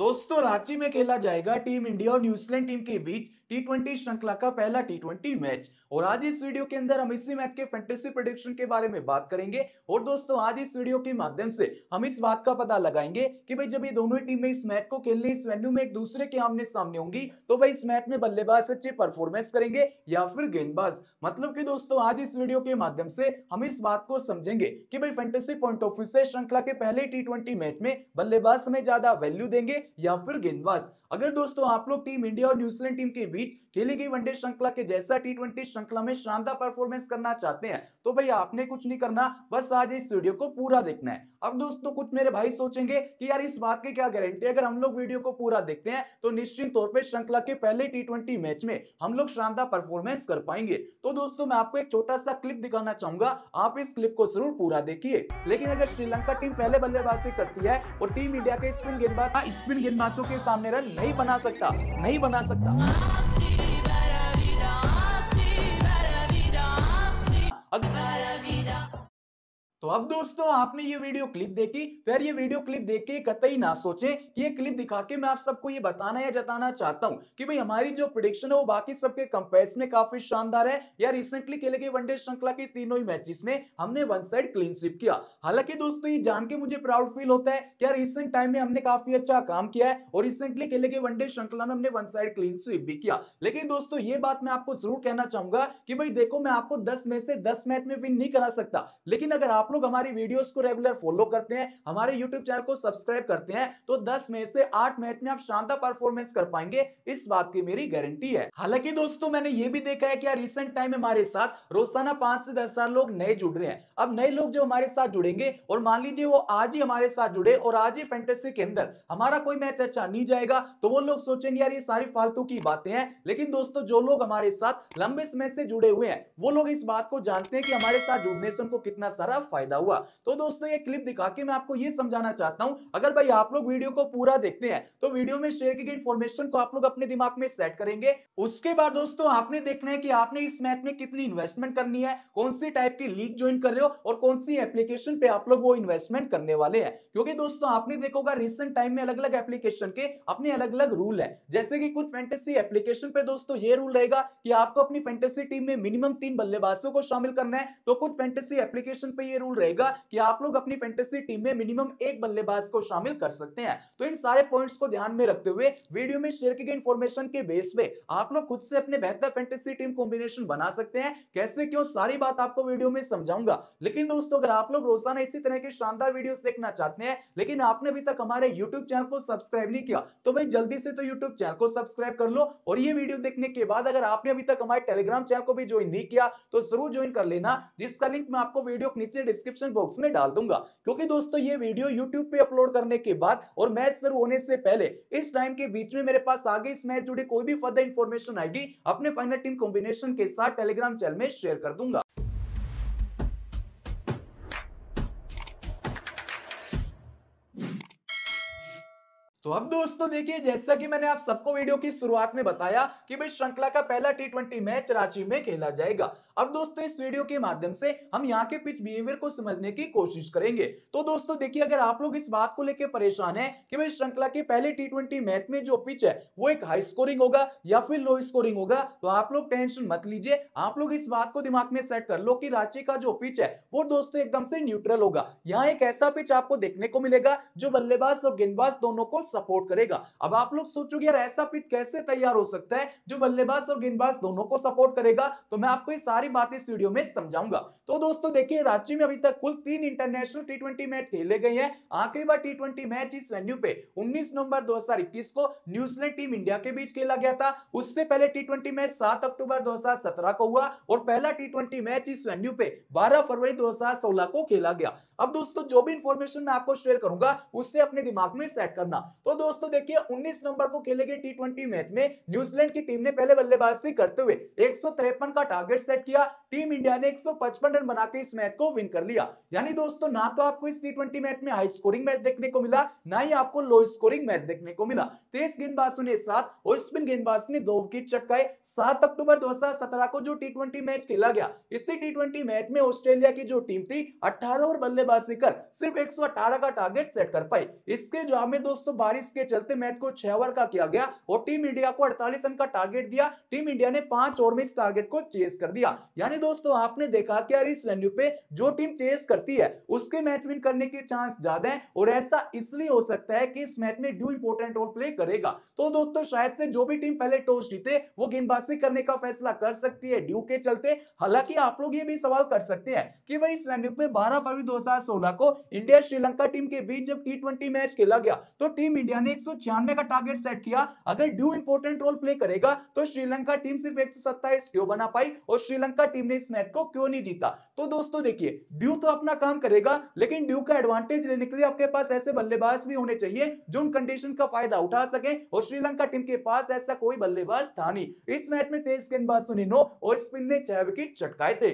दोस्तों रांची में खेला जाएगा टीम इंडिया और न्यूजीलैंड टीम के बीच टी ट्वेंटी श्रृंखला का पहला टी ट्वेंटी मैच और आज इस वीडियो के अंदर हम इसी मैच के फैंटेसी प्रोडिक्शन के बारे में बात करेंगे और दोस्तों आज इस वीडियो के माध्यम से हम इस बात का पता लगाएंगे कि भाई जब ये दोनों टीमें इस मैच को खेलने इस वेन्यू में एक दूसरे के आमने सामने होंगी तो भाई इस मैच में बल्लेबाज अच्छी परफॉर्मेंस करेंगे या फिर गेंदबाज मतलब की दोस्तों आज इस वीडियो के माध्यम से हम इस बात को समझेंगे कि भाई फैंटेसी पॉइंट ऑफ व्यू से श्रृंखला के पहले टी मैच में बल्लेबाज हमें ज्यादा वैल्यू देंगे या फिर गेंदबाज अगर दोस्तों आप लोग टीम इंडिया और न्यूजीलैंड टीम के बीच खेली गई वनडे श्रृंखला के जैसा टी ट्वेंटी श्रृंखला में शानदार परफॉर्मेंस करना चाहते हैं तो भाई आपने कुछ नहीं करना बस आज इस वीडियो को पूरा देखना है अब दोस्तों कुछ मेरे भाई सोचेंगे कि यार इस बात की क्या गारंटी अगर हम लोग वीडियो को पूरा देखते हैं तो निश्चित तौर पर श्रृंखला के पहले टी मैच में हम लोग शानदार परफॉर्मेंस कर पाएंगे तो दोस्तों मैं आपको एक छोटा सा क्लिप दिखाना चाहूंगा आप इस क्लिप को जरूर पूरा देखिए लेकिन अगर श्रीलंका टीम पहले बल्लेबाजी करती है और टीम इंडिया के स्पिन गेंदबाज हाँ, स्पिन गेंदबाजों के सामने रन नहीं बना सकता नहीं बना सकता तो अब दोस्तों आपने ये वीडियो क्लिप देखी फिर ये वीडियो क्लिप देख के कतई ना सोचें कि ये क्लिप दिखा के मैं आप सबको ये बताना या जताना चाहता हूँ कि भाई हमारी जो प्रोडिक्शन है वो बाकी सबके कंपेयर में काफी शानदार है या रिसेंटली खेले गए वनडे श्रृंखला के तीनों ही मैचेस में हमने वन साइड क्लीन स्विप किया हालांकि दोस्तों ये जान के मुझे प्राउड फील होता है कि यार रिसेंट टाइम में हमने काफी अच्छा काम किया है और रिसेंटली खेले गए वनडे श्रृंखला में हमने वन साइड क्लीन स्विप भी किया लेकिन दोस्तों ये बात मैं आपको जरूर कहना चाहूंगा कि भाई देखो मैं आपको दस में से दस मैच में विन नहीं करा सकता लेकिन अगर आप लोग हमारी वीडियोस को रेगुलर फॉलो करते हैं हमारे यूट्यूब चैनल को सब्सक्राइब करते हैं तो दस में से आठ मैच में आप शानदार परफॉर्मेंस कर पाएंगे इस बात की मेरी गारंटी है हालांकि दोस्तों मैंने ये भी देखा है कि रिसेंट टाइम में हमारे साथ रोजाना पांच से दस हजार लोग नए जुड़ रहे हैं अब नए लोग जो हमारे साथ जुड़ेंगे और मान लीजिए वो आज ही हमारे साथ जुड़े और आज ही फेंटेसी के अंदर हमारा कोई मैच अच्छा नहीं जाएगा तो वो लोग सोचेंगे यार ये सारी फालतू की बातें हैं लेकिन दोस्तों जो लोग हमारे साथ लंबे समय से जुड़े हुए हैं वो लोग इस बात को जानते हैं कि हमारे साथ जुड़ने से उनको कितना सारा फायदा फायदा हुआ तो दोस्तों ये क्लिप दिखा के मैं आपको ये समझाना चाहता हूँ अगर भाई आप लोग वीडियो को पूरा देखते हैं तो वीडियो में शेयर की गई इन्फॉर्मेशन को आप लोग अपने दिमाग में सेट करेंगे उसके बाद दोस्तों आपने देखना है कि आपने इस मैथ में कितनी इन्वेस्टमेंट करनी है कौन सी टाइप की लीग ज्वाइन कर रहे हो और कौन सी एप्लीकेशन पे आप लोग वो इन्वेस्टमेंट करने वाले हैं क्योंकि दोस्तों आपने देखोगा रिसेंट टाइम में अलग अलग एप्लीकेशन के अपने अलग अलग रूल है जैसे कि कुछ फेंटेसी एप्लीकेशन पे दोस्तों ये रूल रहेगा कि आपको अपनी फेंटेसी टीम में मिनिमम तीन बल्लेबाजों को शामिल करना है तो कुछ फेंटेसी एप्लीकेशन पे ये रूल रूल रहेगा कि आप लोग अपनी फेंटेसी टीम में मिनिमम एक बल्लेबाज को शामिल कर सकते हैं तो इन सारे पॉइंट्स को ध्यान में रखते हुए वीडियो में शेयर की गई इन्फॉर्मेशन के बेस पे आप लोग खुद से अपने बेहतर फेंटेसी टीम कॉम्बिनेशन बना सकते हैं कैसे क्यों सारी बात आपको वीडियो में समझाऊंगा लेकिन दोस्तों अगर आप लोग रोजाना इसी तरह के शानदार वीडियो देखना चाहते हैं लेकिन आपने अभी तक हमारे यूट्यूब चैनल को सब्सक्राइब नहीं किया तो भाई जल्दी से तो यूट्यूब चैनल को सब्सक्राइब कर लो और ये वीडियो देखने के बाद अगर आपने अभी तक हमारे टेलीग्राम चैनल को भी ज्वाइन नहीं किया तो जरूर ज्वाइन कर लेना जिसका लिंक मैं आपको वीडियो नीचे डिस्क्रिप्शन बॉक्स में डाल दूंगा क्योंकि दोस्तों ये वीडियो यूट्यूब पे अपलोड करने के बाद और मैच शुरू होने से पहले इस टाइम के बीच में मेरे पास आगे इस मैच जुड़ी कोई भी फर्दर इन्फॉर्मेशन आएगी अपने फाइनल टीम कॉम्बिनेशन के साथ टेलीग्राम चैनल में शेयर कर दूंगा तो अब दोस्तों देखिए जैसा कि मैंने आप सबको वीडियो की शुरुआत में बताया कि भाई श्रृंखला का पहला टी ट्वेंटी मैच रांची में खेला जाएगा अब दोस्तों इस वीडियो के माध्यम से हम यहाँ के पिच बिहेवियर को समझने की कोशिश करेंगे तो दोस्तों देखिए अगर आप लोग इस बात को लेकर परेशान है कि भाई श्रृंखला के पहले टी मैच में जो पिच है वो एक हाई स्कोरिंग होगा या फिर लो स्कोरिंग होगा तो आप लोग टेंशन मत लीजिए आप लोग इस बात को दिमाग में सेट कर लो कि रांची का जो पिच है वो दोस्तों एकदम से न्यूट्रल होगा यहाँ एक ऐसा पिच आपको देखने को मिलेगा जो बल्लेबाज और गेंदबाज दोनों को सपोर्ट करेगा अब आप लोग सोचोगे यार ऐसा पिच कैसे तैयार हो सकता है जो बल्लेबाज और गेंदबाज दोनों को सपोर्ट करेगा तो मैं आपको ये सारी बात इस वीडियो में समझाऊंगा तो दोस्तों देखिए रांची में अभी तक कुल तीन इंटरनेशनल टी मैच खेले गए हैं आखिरी बार टी मैच इस वेन्यू पे उन्नीस नवंबर दो को न्यूजीलैंड टीम इंडिया के बीच खेला गया था उससे पहले टी मैच सात अक्टूबर दो को हुआ और पहला टी मैच इस वेन्यू पे बारह फरवरी दो को खेला गया अब दोस्तों जो भी इंफॉर्मेशन मैं आपको शेयर करूंगा उससे अपने दिमाग में सेट करना तो दोस्तों देखिए 19 नंबर को खेले गए टी ट्वेंटी मैच में न्यूजीलैंड की टीम ने पहले बल्लेबाजी करते हुए एक का टारगेट सेट किया टीम इंडिया ने एक रन बनाकर इस मैच को विन कर लिया यानी दोस्तों ना तो आपको इस टी मैच में हाई स्कोरिंग मैच देखने को मिला ना ही आपको लो स्कोरिंग मैच देखने को मिला तेज गेंदबाजों ने साथ और स्पिन गेंदबाज ने दो विकेट चटकाए सात अक्टूबर दो को जो टी मैच खेला गया इसी टी मैच में ऑस्ट्रेलिया की जो टीम थी अठारह और बल्लेबाज बल्लेबाजी कर सिर्फ 118 का टारगेट सेट कर पाए इसके जवाब में दोस्तों बारिश के चलते मैच को छह ओवर का किया गया और टीम इंडिया को अड़तालीस रन का टारगेट दिया टीम इंडिया ने पांच ओवर में इस टारगेट को चेस कर दिया यानी दोस्तों आपने देखा कि यार इस वेन्यू पे जो टीम चेस करती है उसके मैच विन करने के चांस ज्यादा है और ऐसा इसलिए हो सकता है कि इस मैच में ड्यू इंपोर्टेंट रोल प्ले करेगा तो दोस्तों शायद से जो भी टीम पहले टॉस जीते वो गेंदबाजी करने का फैसला कर सकती है ड्यू के चलते हालांकि आप लोग ये भी सवाल कर सकते हैं कि भाई इस वेन्यू पे 12 फरवरी दो 2016 को इंडिया श्रीलंका टीम के बीच जब टी मैच खेला गया तो टीम इंडिया ने एक का टारगेट सेट किया अगर ड्यू इंपोर्टेंट रोल प्ले करेगा तो श्रीलंका टीम सिर्फ एक क्यों बना पाई और श्रीलंका टीम ने इस मैच को क्यों नहीं जीता तो दोस्तों देखिए ड्यू तो अपना काम करेगा लेकिन ड्यू का एडवांटेज लेने के लिए आपके पास ऐसे बल्लेबाज भी होने चाहिए जो उन कंडीशन का फायदा उठा सके और श्रीलंका टीम के पास ऐसा कोई बल्लेबाज था नहीं इस मैच में तेज गेंदबाज सुनिनो और स्पिन ने छह विकेट चटकाए थे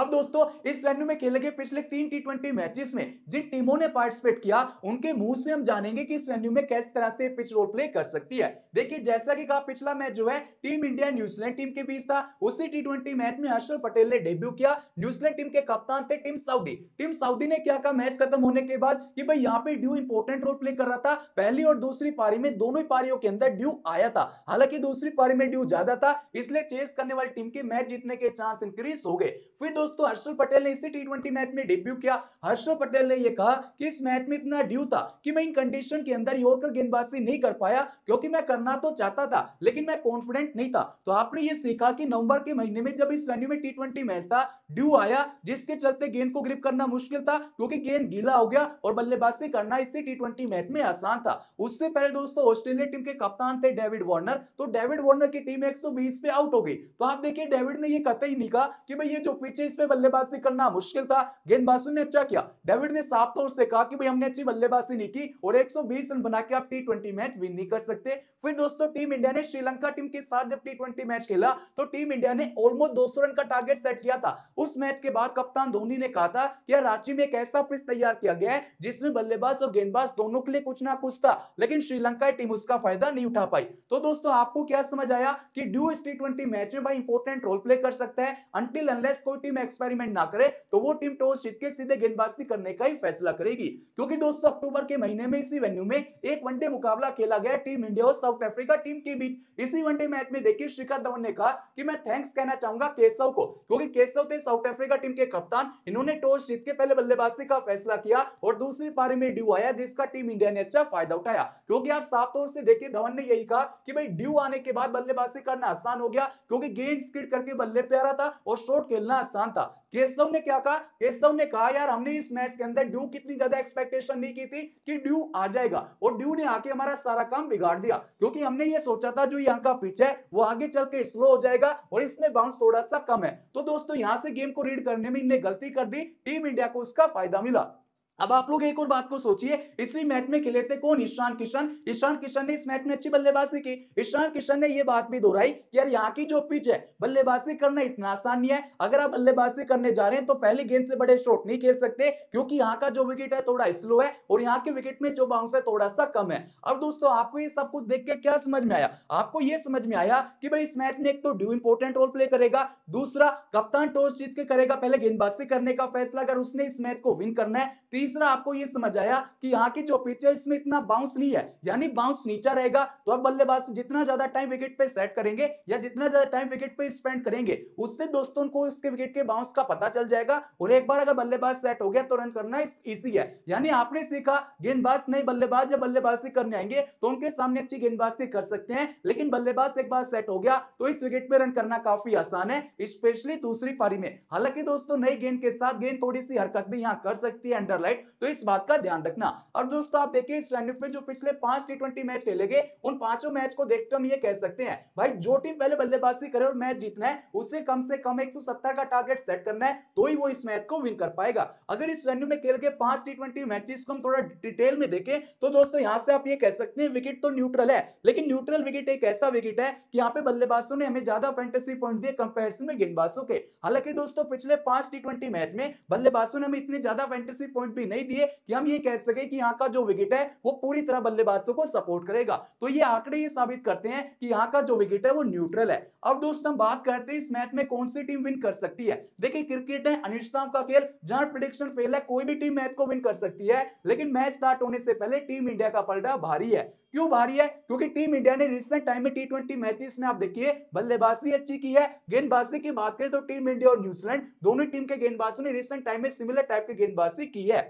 अब दोस्तों इस वेन्यू में खेले गए पिछले तीन टी ट्वेंटी मैचेस में जिन टीमों ने पार्टिसिपेट किया उनके मुंह से हम जानेंगे कि इस वेन्यू में कैसे तरह से पिच रोल प्ले कर सकती है देखिए जैसा कि कहा पिछला मैच जो है टीम इंडिया न्यूजीलैंड टीम के बीच था उसी टी ट्वेंटी मैच में हर्षल पटेल ने डेब्यू किया न्यूजीलैंड टीम के कप्तान थे टीम साउदी टीम साउदी ने क्या कहा मैच खत्म होने के बाद कि भाई यहाँ पे ड्यू इंपोर्टेंट रोल प्ले कर रहा था पहली और दूसरी पारी में दोनों पारियों के अंदर ड्यू आया था हालांकि दूसरी पारी में ड्यू ज्यादा था इसलिए चेस करने वाली टीम के मैच जीतने के चांस इंक्रीज हो गए फिर दोस्तों हर्षल पटेल ने इसी टी ट्वेंटी मैच में डेब्यू किया हर्षल पटेल ने यह कहा कि इस मैच में इतना ड्यू था कि मैं इन कंडीशन के अंदर यॉर्कर गेंदबाजी नहीं कर पाया क्योंकि मैं करना तो चाहता था लेकिन मैं कॉन्फिडेंट नहीं था तो आपने ये सीखा कि नवंबर के महीने में जब इस वेन्यू में टी मैच था ड्यू आया जिसके चलते गेंद को ग्रिप करना मुश्किल था क्योंकि गेंद गीला हो गया और बल्लेबाजी करना इसी टी मैच में आसान था उससे पहले दोस्तों ऑस्ट्रेलिया टीम के कप्तान थे डेविड वार्नर तो डेविड वार्नर की टीम 120 पे आउट हो गई तो आप देखिए डेविड ने यह कतई नहीं कहा कि भाई ये जो पिच 19 पे बल्लेबाजी करना मुश्किल था गेंदबाजों ने अच्छा किया डेविड ने साफ तौर से कहा कि भाई हमने अच्छी बल्लेबाजी नहीं की और 120 रन बना के आप टी मैच विन नहीं कर सकते फिर दोस्तों टीम इंडिया ने श्रीलंका टीम के साथ जब टी मैच खेला तो टीम इंडिया ने ऑलमोस्ट दो रन का टारगेट सेट किया था उस मैच के बाद कप्तान धोनी ने कहा था कि रांची में एक ऐसा पिच तैयार किया गया है जिसमें बल्लेबाज और गेंदबाज दोनों के लिए कुछ ना कुछ था लेकिन श्रीलंका टीम उसका फायदा नहीं उठा पाई तो दोस्तों आपको क्या समझ आया कि ड्यू इस टी मैच में भाई इंपोर्टेंट रोल प्ले कर सकता है अंटिल अनलेस कोई टीम में एक्सपेरिमेंट ना करे तो वो टीम टॉस जीत के सीधे गेंदबाजी करने का ही फैसला करेगी क्योंकि दोस्तों अक्टूबर के महीने में इसी वेन्यू में एक वनडे मुकाबला खेला गया टीम इंडिया और साउथ अफ्रीका टीम के बीच इसी वनडे मैच में देखिए शिखर धवन ने कहा कि मैं थैंक्स कहना चाहूंगा केशव को क्योंकि केशव थे साउथ अफ्रीका टीम के कप्तान इन्होंने टॉस जीत के पहले बल्लेबाजी का फैसला किया और दूसरी पारी में ड्यू आया जिसका टीम इंडिया ने अच्छा फायदा उठाया क्योंकि आप साफ तौर से देखिए धवन ने यही कहा कि भाई ड्यू आने के बाद बल्लेबाजी करना आसान हो गया क्योंकि गेंद स्किड करके बल्ले पे आ रहा था और शॉट खेलना आसान आसान था केशव ने क्या कहा केशव ने कहा यार हमने इस मैच के अंदर ड्यू कितनी ज्यादा एक्सपेक्टेशन नहीं की थी कि ड्यू आ जाएगा और ड्यू ने आके हमारा सारा काम बिगाड़ दिया क्योंकि हमने ये सोचा था जो यहाँ का पिच है वो आगे चल के स्लो हो जाएगा और इसमें बाउंस थोड़ा सा कम है तो दोस्तों यहां से गेम को रीड करने में इनने गलती कर दी टीम इंडिया को उसका फायदा मिला अब आप लोग एक और बात को सोचिए इसी मैच में खेले थे कौन ईशान किशन ईशान किशन ने इस मैच में अच्छी बल्लेबाजी की ईशान किशन ने यह बात भी दोहराई कि यार यहाँ की जो पिच है बल्लेबाजी करना इतना आसान नहीं है अगर आप बल्लेबाजी करने जा रहे हैं तो पहली गेंद से बड़े शॉट नहीं खेल सकते क्योंकि यहाँ का जो विकेट है थोड़ा स्लो है और यहाँ के विकेट में जो बाउंस है थोड़ा सा कम है अब दोस्तों आपको ये सब कुछ देख के क्या समझ में आया आपको ये समझ में आया कि भाई इस मैच में एक तो ड्यू इंपोर्टेंट रोल प्ले करेगा दूसरा कप्तान टॉस जीत के करेगा पहले गेंदबाजी करने का फैसला अगर उसने इस मैच को विन करना है तो तीसरा आपको ये समझ आया कि यहाँ की जो पिच है इसमें इतना बाउंस नहीं है यानी बाउंस नीचा रहेगा तो अब बल्लेबाज जितना ज्यादा टाइम विकेट पे सेट करेंगे या जितना ज्यादा टाइम विकेट पे स्पेंड करेंगे उससे दोस्तों को इसके विकेट के बाउंस का पता चल जाएगा और एक बार अगर बल्लेबाज सेट हो गया तो रन करना ईजी है यानी आपने सीखा गेंदबाज नहीं बल्लेबाज जब बल्लेबाजी करने आएंगे तो उनके सामने अच्छी गेंदबाजी कर सकते हैं लेकिन बल्लेबाज एक बार सेट हो गया तो इस विकेट पे रन करना काफी आसान है स्पेशली दूसरी पारी में हालांकि दोस्तों नई गेंद के साथ गेंद थोड़ी सी हरकत भी यहाँ कर सकती है अंडरलाइन राइट तो इस बात का ध्यान रखना और दोस्तों आप देखिए इस वेन्यू पे जो पिछले पांच टी ट्वेंटी मैच खेले गए उन पांचों मैच को देखते हम ये कह सकते हैं भाई जो टीम पहले बल्लेबाजी करे और मैच जीतना है उसे कम से कम एक का टारगेट सेट करना है तो ही वो इस मैच को विन कर पाएगा अगर इस वेन्यू में खेल गए पांच टी ट्वेंटी मैचेस को हम थोड़ा डिटेल में देखें तो दोस्तों यहाँ से आप ये कह सकते हैं विकेट तो न्यूट्रल है लेकिन न्यूट्रल विकेट एक ऐसा विकेट है कि यहाँ पे बल्लेबाजों ने हमें ज्यादा फैंटेसी पॉइंट दिए कंपेरिजन में गेंदबाजों के हालांकि दोस्तों पिछले पांच टी मैच में बल्लेबाजों ने हमें इतने ज्यादा फैंटेसी पॉइंट भी नहीं दिए कि हम ये कह सके कि यहाँ का जो विकेट है वो पूरी तरह बल्लेबाजों को सपोर्ट करेगा तो ये आंकड़े ये साबित करते हैं कि यहाँ का जो विकेट है वो न्यूट्रल है अब दोस्तों हम बात करते हैं इस मैच में कौन सी टीम विन कर सकती है देखिए क्रिकेट है अनिश्चितता का खेल जहां प्रिडिक्शन फेल है कोई भी टीम मैच को विन कर सकती है लेकिन मैच स्टार्ट होने से पहले टीम इंडिया का पलटा भारी है क्यों भारी है क्योंकि टीम इंडिया ने रिसेंट टाइम में टी ट्वेंटी मैचेस में आप देखिए बल्लेबाजी अच्छी की है गेंदबाजी की बात करें तो टीम इंडिया और न्यूजीलैंड दोनों टीम के गेंदबाजों ने रिसेंट टाइम में सिमिलर टाइप की गेंदबाजी की है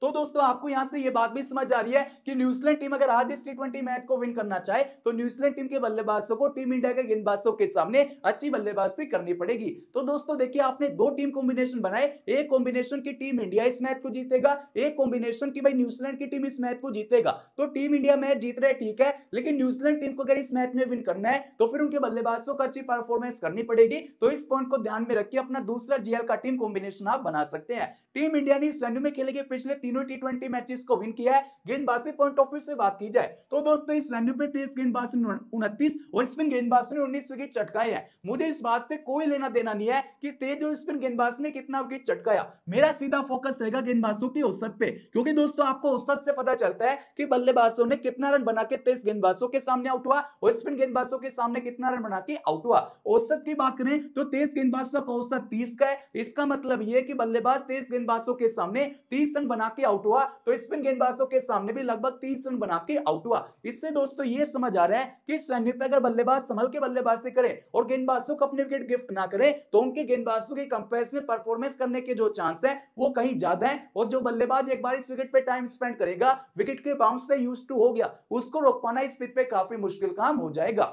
तो दोस्तों आपको यहां से ये बात भी समझ आ रही है कि न्यूजीलैंड टीम अगर आज इस टी मैच को विन करना चाहे तो न्यूजीलैंड टीम के बल्लेबाजों को टीम इंडिया के गेंदबाजों के सामने अच्छी बल्लेबाजी करनी पड़ेगी तो दोस्तों देखिए आपने दो टीम कॉम्बिनेशन बनाए एक कॉम्बिनेशन की टीम इंडिया इस मैच को जीतेगा एक कॉम्बिनेशन की भाई न्यूजीलैंड की टीम इस मैच को जीतेगा तो टीम इंडिया मैच जीत रहे ठीक है लेकिन न्यूजीलैंड टीम को अगर इस मैच में विन करना है तो फिर उनके बल्लेबाजों को अच्छी परफॉर्मेंस करनी पड़ेगी तो इस पॉइंट को ध्यान में रखिए अपना दूसरा जीएल का टीम कॉम्बिनेशन आप बना सकते हैं टीम इंडिया ने इस वेन्यू में खेलेगी पिछले तीनों टी ट्वेंटी मैचेस को विन किया है गेंदबाजी पॉइंट ऑफ व्यू से बात की जाए तो दोस्तों इस वेन्यू पे तेईस गेंदबाजी ने उनतीस और स्पिन गेंदबाजी ने उन्नीस विकेट चटकाए हैं मुझे इस बात से कोई लेना देना नहीं है कि तेज और स्पिन गेंदबाज ने कितना विकेट चटकाया मेरा सीधा फोकस रहेगा गेंदबाजों की औसत पे क्योंकि दोस्तों आपको औसत से पता चलता है कि बल्लेबाजों ने कितना रन बना के तेईस गेंदबाजों के सामने आउट हुआ और स्पिन गेंदबाजों के सामने कितना रन बना के आउट हुआ औसत की बात करें तो तेज गेंदबाजों का औसत तीस का है इसका मतलब यह कि बल्लेबाज तेज गेंदबाजों के सामने तीस रन बना के आउट हुआ तो स्पिन गेंदबाजों के सामने भी लगभग तीस रन बना के आउट हुआ इससे दोस्तों ये समझ आ रहा है कि सैनिक अगर बल्लेबाज संभल के बल्लेबाज से करे और गेंदबाजों को अपने विकेट गिफ्ट ना करे तो उनके गेंदबाजों के कंपेयर में परफॉर्मेंस करने के जो चांस है वो कहीं ज्यादा है और जो बल्लेबाज एक बार इस विकेट पे टाइम स्पेंड करेगा विकेट के बाउंस से यूज टू हो गया उसको रोक पाना इस पिच पे काफी मुश्किल काम हो जाएगा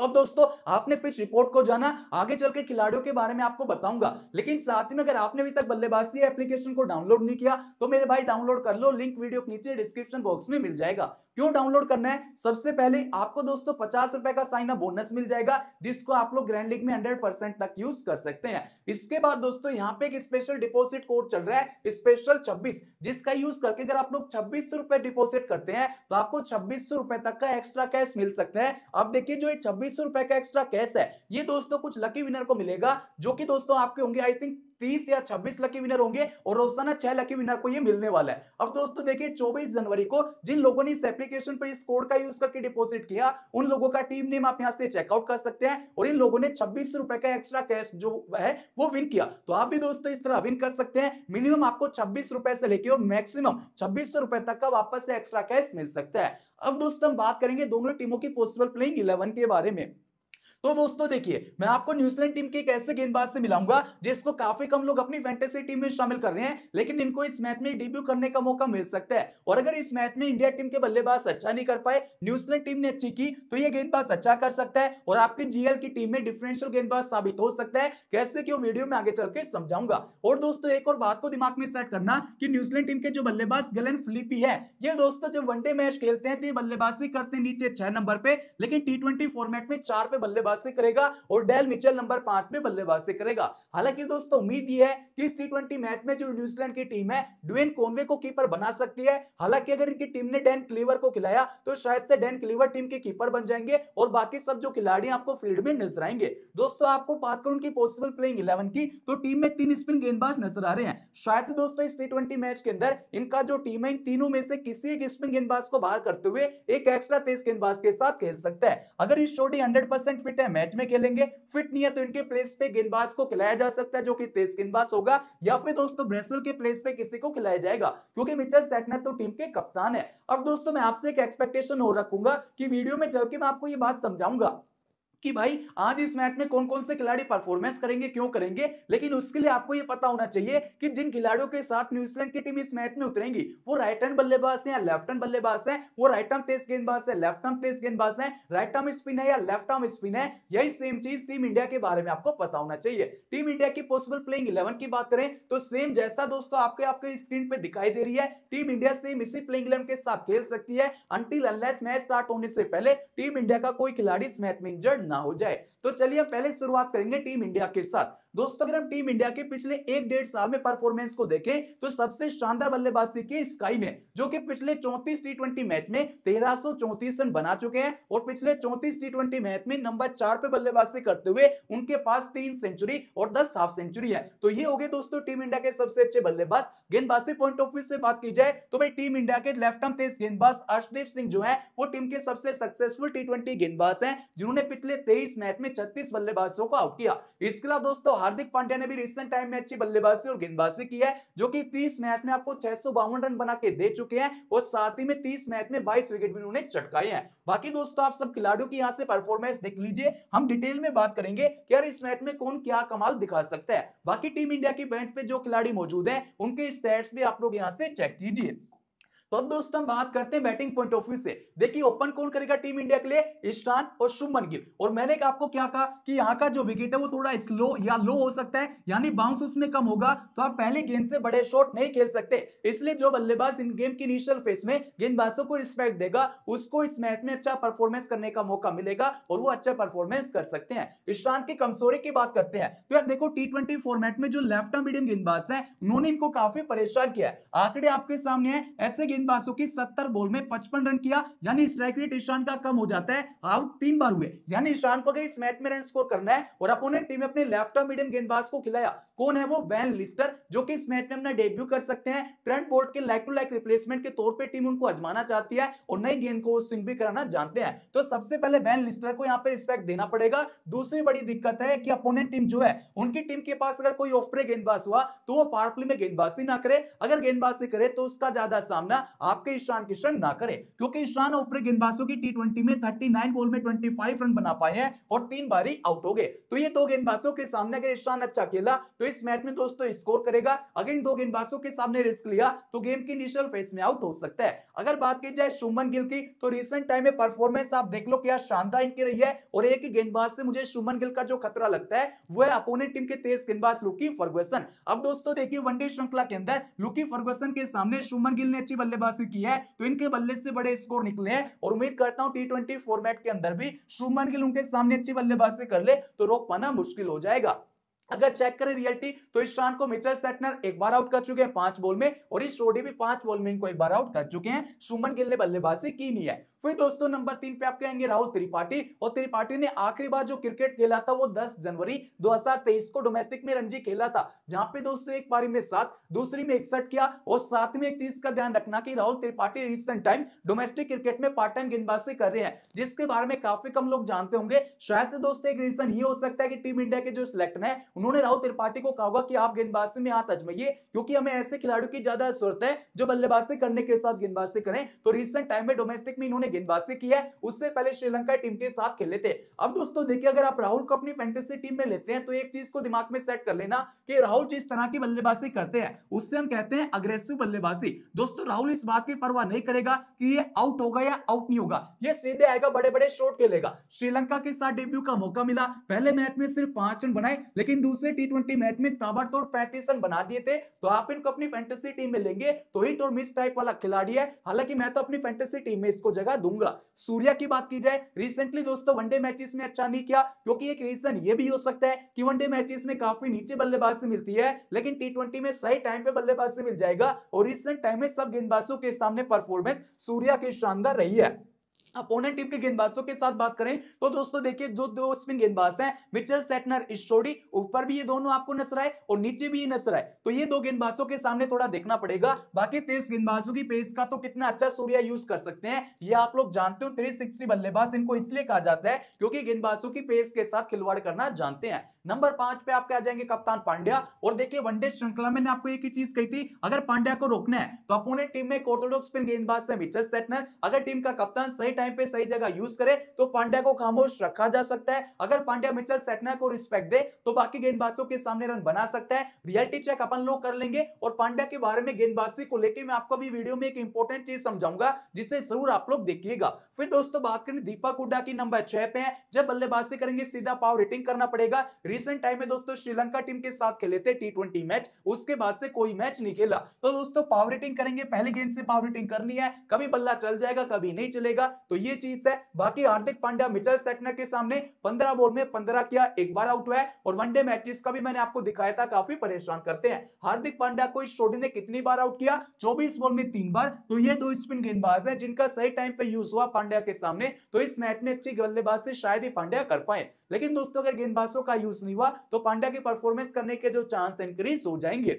तो अब दोस्तों आपने पिच रिपोर्ट को जाना आगे चल के खिलाड़ियों के बारे में आपको बताऊंगा लेकिन साथ में अगर आपने अभी तक बल्लेबाजी एप्लीकेशन को डाउनलोड नहीं किया तो मेरे भाई डाउनलोड कर लो लिंक वीडियो के नीचे डिस्क्रिप्शन बॉक्स में मिल जाएगा क्यों डाउनलोड करना है सबसे पहले आपको दोस्तों पचास रुपए का साइन अप बोनस मिल जाएगा जिसको आप लोग ग्रैंड लीग में हंड्रेड परसेंट तक यूज कर सकते हैं इसके बाद दोस्तों यहाँ पे एक स्पेशल डिपॉजिट कोड चल रहा है स्पेशल छब्बीस जिसका यूज करके अगर आप लोग छब्बीस रुपए डिपोजिट करते हैं तो आपको छब्बीस रुपए तक का एक्स्ट्रा कैश मिल सकता है अब देखिए जो ये छब्बीस रुपए का एक्स्ट्रा कैश है ये दोस्तों कुछ लकी विनर को मिलेगा जो कि दोस्तों आपके होंगे आई थिंक तीस या छब्बीस लकी विनर होंगे और रोजाना छह लकी विनर को ये मिलने वाला है अब दोस्तों देखिए चौबीस जनवरी को जिन लोगों ने इस एप्लीकेशन पर इस कोड का यूज करके डिपोजिट किया उन लोगों का टीम नेम आप यहाँ से चेकआउट कर सकते हैं और इन लोगों ने छब्बीस रुपए का एक्स्ट्रा कैश जो है वो विन किया तो आप भी दोस्तों इस तरह विन कर सकते हैं मिनिमम आपको छब्बीस रुपए से लेके और मैक्सिमम छब्बीस रुपए तक का वापस से एक्स्ट्रा कैश मिल सकता है अब दोस्तों हम बात करेंगे दोनों टीमों की पॉसिबल प्लेइंग इलेवन के बारे में तो दोस्तों देखिए मैं आपको न्यूजीलैंड टीम के एक ऐसे गेंदबाज से मिलाऊंगा जिसको काफी कम लोग अपनी फैंटेसी टीम में शामिल कर रहे हैं लेकिन इनको इस मैच में डेब्यू करने का मौका मिल सकता है और अगर इस मैच में इंडिया टीम के बल्लेबाज अच्छा नहीं कर पाए न्यूजीलैंड टीम ने अच्छी की तो ये गेंदबाज अच्छा कर सकता है और आपकी जीएल की टीम में डिफरेंशियल गेंदबाज साबित हो सकता है कैसे कि वीडियो में आगे चल के समझाऊंगा और दोस्तों एक और बात को दिमाग में सेट करना की न्यूजीलैंड टीम के जो बल्लेबाज गलन फिलिपी है ये दोस्तों जब वनडे मैच खेलते हैं तो ये बल्लेबाजी करते हैं नीचे छह नंबर पे लेकिन टी फॉर्मेट में चार पे बल्लेबाजी करेगा और डेल मिचेल नंबर पांच में बल्लेबाजी करेगा हालांकि दोस्तों उम्मीद यह है कि इस टी मैच में जो न्यूजीलैंड की टीम है ड्वेन कोनवे को कीपर बना सकती है हालांकि अगर इनकी टीम ने डैन क्लीवर को खिलाया तो शायद से डैन क्लीवर टीम के कीपर बन जाएंगे और बाकी सब जो खिलाड़ी आपको फील्ड में नजर आएंगे दोस्तों आपको बात करूं की पॉसिबल प्लेइंग इलेवन की तो टीम में तीन स्पिन गेंदबाज नजर आ रहे हैं शायद से दोस्तों इस टी मैच के अंदर इनका जो टीम है इन तीनों में से किसी एक स्पिन गेंदबाज को बाहर करते हुए एक एक्स्ट्रा तेज गेंदबाज के साथ खेल सकता है अगर इस छोटी हंड्रेड अनफिट फिट है मैच में खेलेंगे फिट नहीं है तो इनके प्लेस पे गेंदबाज को खिलाया जा सकता है जो कि तेज गेंदबाज होगा या फिर दोस्तों ब्रेसवेल के प्लेस पे किसी को खिलाया जाएगा क्योंकि मिचल सेटनर तो टीम के कप्तान है अब दोस्तों मैं आपसे एक एक्सपेक्टेशन और रखूंगा कि वीडियो में चल के मैं आपको ये बात समझाऊंगा कि भाई आज इस मैच में कौन कौन से खिलाड़ी परफॉर्मेंस करेंगे क्यों करेंगे लेकिन उसके लिए आपको ये पता होना चाहिए कि जिन खिलाड़ियों के साथ न्यूजीलैंड की टीम इस मैच में उतरेगी वो राइट हैंड बल्लेबाज है या लेफ्ट हैंड बल्लेबाज है वो राइट आर्म तेज गेंदबाज है लेफ्ट आर्म तेज गेंदबाज है राइट आर्म स्पिन है या लेफ्ट आर्म स्पिन है यही सेम चीज टीम इंडिया के बारे में आपको पता होना चाहिए टीम इंडिया की पॉसिबल प्लेइंग इलेवन की बात करें तो सेम जैसा दोस्तों आपके आपके स्क्रीन पे दिखाई दे रही है टीम इंडिया सेम इसी प्लेइंग इलेवन के साथ खेल सकती है अंटिल अनलेस मैच स्टार्ट होने से पहले टीम इंडिया का कोई खिलाड़ी इस मैच में इंजर्ड ना हो जाए तो चलिए पहले शुरुआत करेंगे टीम इंडिया के साथ दोस्तों अगर हम टीम इंडिया के पिछले एक डेढ़ साल में परफॉर्मेंस को देखें तो सबसे शानदार बल्लेबाजी की स्काई में जो कि पिछले चौंतीस टी मैच में तेरह रन बना चुके हैं और पिछले चौंतीस टी मैच में नंबर चार पे बल्लेबाजी करते हुए उनके पास तीन सेंचुरी और दस हाफ सेंचुरी है तो ये हो गए दोस्तों टीम इंडिया के सबसे अच्छे बल्लेबाज गेंदबाजी पॉइंट ऑफ व्यू से बात की जाए तो भाई टीम इंडिया के लेफ्ट आर्म तेज गेंदबाज अर्षदीप सिंह जो है वो टीम के सबसे सक्सेसफुल टी गेंदबाज है जिन्होंने पिछले तेईस मैच में छत्तीस बल्लेबाजों को आउट किया इसके अलावा दोस्तों हार्दिक पांड्या ने भी रिसेंट टाइम में अच्छी बल्लेबाजी और गेंदबाजी की है जो कि 30 मैच में आपको छह रन बना के दे चुके हैं और साथ ही में 30 मैच में 22 विकेट भी उन्होंने चटकाए हैं बाकी दोस्तों आप सब खिलाड़ियों की यहाँ से परफॉर्मेंस देख लीजिए हम डिटेल में बात करेंगे कि यार इस मैच में कौन क्या कमाल दिखा सकता है बाकी टीम इंडिया की बेंच पे जो खिलाड़ी मौजूद है उनके स्टेट्स भी आप लोग यहाँ से चेक कीजिए तो अब दोस्तों हम बात करते हैं बैटिंग पॉइंट ऑफ व्यू से देखिए ओपन कौन करेगा टीम इंडिया के लिए ईशान और शुभमन गिल और मैंने आपको क्या कहा कि यहाँ का जो विकेट है वो थोड़ा स्लो या लो हो सकता है यानी बाउंस उसमें कम होगा तो आप पहले गेंद से बड़े शॉट नहीं खेल सकते इसलिए जो बल्लेबाज इन गेम की इनिशियल फेज में गेंदबाजों को रिस्पेक्ट देगा उसको इस मैच में अच्छा परफॉर्मेंस करने का मौका मिलेगा और वो अच्छा परफॉर्मेंस कर सकते हैं ईशान की कमजोरी की बात करते हैं तो यार देखो टी फॉर्मेट में जो लेफ्ट मीडियम गेंदबाज है उन्होंने इनको काफी परेशान किया आंकड़े आपके सामने है ऐसे तीन गेंदबाजों की सत्तर बॉल में पचपन रन किया यानी स्ट्राइक रेट ईशान का कम हो जाता है आउट तीन बार हुए यानी ईशान को अगर इस मैच में रन स्कोर करना है और अपोनेंट टीम अपने लेफ्ट और मीडियम गेंदबाज को खिलाया कौन है वो बैन लिस्टर जो कि इस मैच में अपना डेब्यू कर सकते हैं ट्रेंट बोल्ट के लाइक टू लाइक रिप्लेसमेंट के तौर पर टीम उनको अजमाना चाहती है और नई गेंद को स्विंग भी कराना जानते हैं तो सबसे पहले बैन लिस्टर को यहाँ पे रिस्पेक्ट देना पड़ेगा दूसरी बड़ी दिक्कत है कि अपोनेंट टीम जो है उनकी टीम के पास अगर कोई ऑफ गेंदबाज हुआ तो वो पावर में गेंदबाजी ना करे अगर गेंदबाजी करे तो उसका ज्यादा सामना आपके ईशान किशन ना करे क्योंकि ईशान ऊपरी गेंदबाजों की टी ट्वेंटी में थर्टी नाइन बॉल में ट्वेंटी फाइव रन बना पाए हैं और तीन बारी आउट हो गए तो ये दो गेंदबाजों के सामने अगर ईशान अच्छा खेला तो इस मैच में दोस्तों स्कोर करेगा अगर इन दो गेंदबाजों के सामने रिस्क लिया तो गेम की इनिशियल फेज में आउट हो सकता है अगर बात की जाए शुमन गिल की तो रिसेंट टाइम में परफॉर्मेंस आप देख लो क्या शानदार इनकी रही है और एक ही गेंदबाज से मुझे शुमन गिल का जो खतरा लगता है वह अपोनेंट टीम के तेज गेंदबाज लुकी फर्गुसन अब दोस्तों देखिए वनडे श्रृंखला के अंदर लुकी फर्गुसन के सामने शुमन गिल ने अच्छी बल्ले बल्लेबाजी की है तो इनके बल्ले से बड़े स्कोर निकले हैं और उम्मीद करता हूं टी ट्वेंटी फॉर्मेट के अंदर भी शुभमन गिल उनके सामने अच्छी बल्लेबाजी कर ले तो रोक पाना मुश्किल हो जाएगा अगर चेक करें रियलिटी तो इस रन को मिचेल सेटनर एक बार आउट कर चुके हैं पांच बॉल में और इस रोडी भी पांच बॉल में इनको एक बार आउट कर चुके हैं सुमन गिल ने बल्लेबाजी की नहीं है फिर दोस्तों नंबर तीन पे आपके आएंगे राहुल त्रिपाठी और त्रिपाठी ने आखिरी बार जो क्रिकेट खेला था वो 10 जनवरी 2023 को डोमेस्टिक में रणजी खेला था जहां पे दोस्तों एक पारी में सात दूसरी में इकसठ किया और साथ में एक चीज का ध्यान रखना कि Rahul Tripathi recent time domestic cricket में पार्ट टाइम गेंदबाजी कर रहे हैं जिसके बारे में काफी कम लोग जानते होंगे शायद से दोस्तों एक रीजन ये हो सकता है कि टीम इंडिया के जो सिलेक्टर है उन्होंने राहुल त्रिपाठी को कहा कि आप गेंदबाजी में हाथ आजमाइए क्योंकि हमें ऐसे खिलाड़ियों की ज्यादा जरूरत है जो बल्लेबाजी करने के साथ गेंदबाजी करें तो रिसेंट टाइम में डोमेस्टिक में इन्होंने गेंदबाजी की है उससे पहले श्रीलंका टीम के साथ खेले थे अब दोस्तों देखिए अगर आप राहुल को अपनी फैंटेसी टीम में लेते हैं तो एक चीज को दिमाग में सेट कर लेना कि राहुल जिस तरह की बल्लेबाजी करते हैं उससे हम कहते हैं अग्रेसिव बल्लेबाजी दोस्तों राहुल इस बात की परवाह नहीं करेगा कि ये आउट होगा या आउट नहीं होगा ये सीधे आएगा बड़े बड़े शॉट खेलेगा श्रीलंका के साथ डेब्यू का मौका मिला पहले मैच में सिर्फ पांच रन बनाए लेकिन दूसरे टी ट्वेंटी मैच में ताबड़तोड़ पैंतीस रन बना दिए थे तो आप इनको अपनी फैंटेसी टीम में लेंगे तो हिट और मिस टाइप वाला खिलाड़ी है हालांकि मैं तो अपनी फैंटेसी टीम में इसको जगह दूंगा सूर्या की बात की जाए रिसेंटली दोस्तों वनडे मैचेस में अच्छा नहीं किया क्योंकि एक रीजन ये भी हो सकता है कि वनडे मैचेस में काफी नीचे बल्लेबाजी मिलती है लेकिन टी में सही टाइम पे बल्लेबाजी मिल जाएगा और रिसेंट टाइम में सब गेंदबाजों के सामने परफॉर्मेंस सूर्या की शानदार रही है अपोनेंट टीम के गेंदबाजों के साथ बात करें तो दोस्तों देखिए जो दो स्पिन गेंदबाज हैं मिचेल सेटनर इशोडी ऊपर भी ये दोनों आपको नजर आए और नीचे भी ये नजर आए तो ये दो गेंदबाजों के सामने थोड़ा देखना पड़ेगा बाकी तेज गेंदबाजों की पेस का तो कितना अच्छा सूर्या यूज कर सकते हैं ये आप लोग जानते हो थ्री बल्लेबाज इनको इसलिए कहा जाता है क्योंकि गेंदबाजों की पेस के साथ खिलवाड़ करना जानते हैं नंबर पांच पे आपके आ जाएंगे कप्तान पांड्या और देखिए वनडे श्रृंखला में आपको एक ही चीज कही थी अगर पांड्या को रोकना है तो अपोनेंट टीम में एक ऑर्थोडॉक्स स्पिन गेंदबाज है मिचल सेटनर अगर टीम का कप्तान सही टाइम पे सही जगह यूज करे तो पांड्या को खामोश रखा जा सकता है अगर पांड्या मिचल सेटना को रिस्पेक्ट दे तो बाकी गेंदबाजों के सामने रन बना सकता है रियलिटी चेक अपन लोग कर लेंगे और पांड्या के बारे में गेंदबाजी को लेकर मैं आपको भी वीडियो में एक इंपॉर्टेंट चीज समझाऊंगा जिसे जरूर आप लोग देखिएगा फिर दोस्तों बात करें दीपक हुडा की नंबर छह पे है जब बल्लेबाजी करेंगे सीधा पावर हिटिंग करना पड़ेगा रिसेंट टाइम में दोस्तों श्रीलंका टीम के साथ खेले थे टी मैच उसके बाद से कोई मैच नहीं खेला तो दोस्तों पावर हिटिंग करेंगे पहले गेंद से पावर हिटिंग करनी है कभी बल्ला चल जाएगा कभी नहीं चलेगा तो ये चीज है बाकी हार्दिक पांड्या मिचल सेटनर के सामने पंद्रह बॉल में पंद्रह किया एक बार आउट हुआ है और वनडे मैचेस का भी मैंने आपको दिखाया था काफी परेशान करते हैं हार्दिक पांड्या को इस ने कितनी बार आउट किया चौबीस बॉल में तीन बार तो ये दो स्पिन गेंदबाज है जिनका सही टाइम पे यूज हुआ पांड्या के सामने तो इस मैच में अच्छी गल्लेबाज से शायद ही पांड्या कर पाए लेकिन दोस्तों अगर गेंदबाजों का यूज नहीं हुआ तो पांड्या की परफॉर्मेंस करने के जो चांस इंक्रीज हो जाएंगे